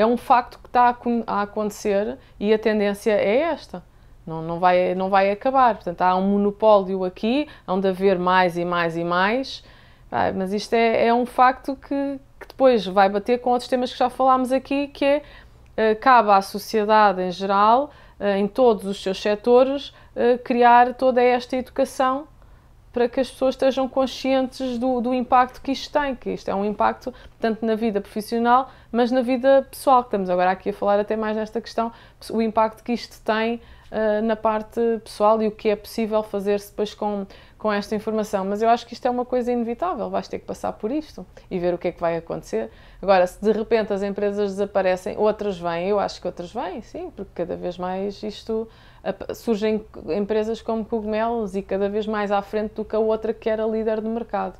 é um facto que está a acontecer e a tendência é esta. Não, não, vai, não vai acabar. Portanto, há um monopólio aqui, onde haver mais e mais e mais, ah, mas isto é, é um facto que, que, depois vai bater com outros temas que já falámos aqui, que é ah, cabe à sociedade em geral, ah, em todos os seus setores, criar toda esta educação para que as pessoas estejam conscientes do, do impacto que isto tem, que isto é um impacto tanto na vida profissional, mas na vida pessoal, que estamos agora aqui a falar até mais nesta questão, o impacto que isto tem eh, na parte pessoal e o que é possível fazer-se depois com, com esta informação. Mas eu acho que isto é uma coisa inevitável, vais ter que passar por isto e ver o que é que vai acontecer. Agora, se de repente as empresas desaparecem, outras vêm, eu acho que outras vêm, sim, porque cada vez mais isto surgem empresas como cogumelos e cada vez mais à frente do que a outra que era líder do mercado.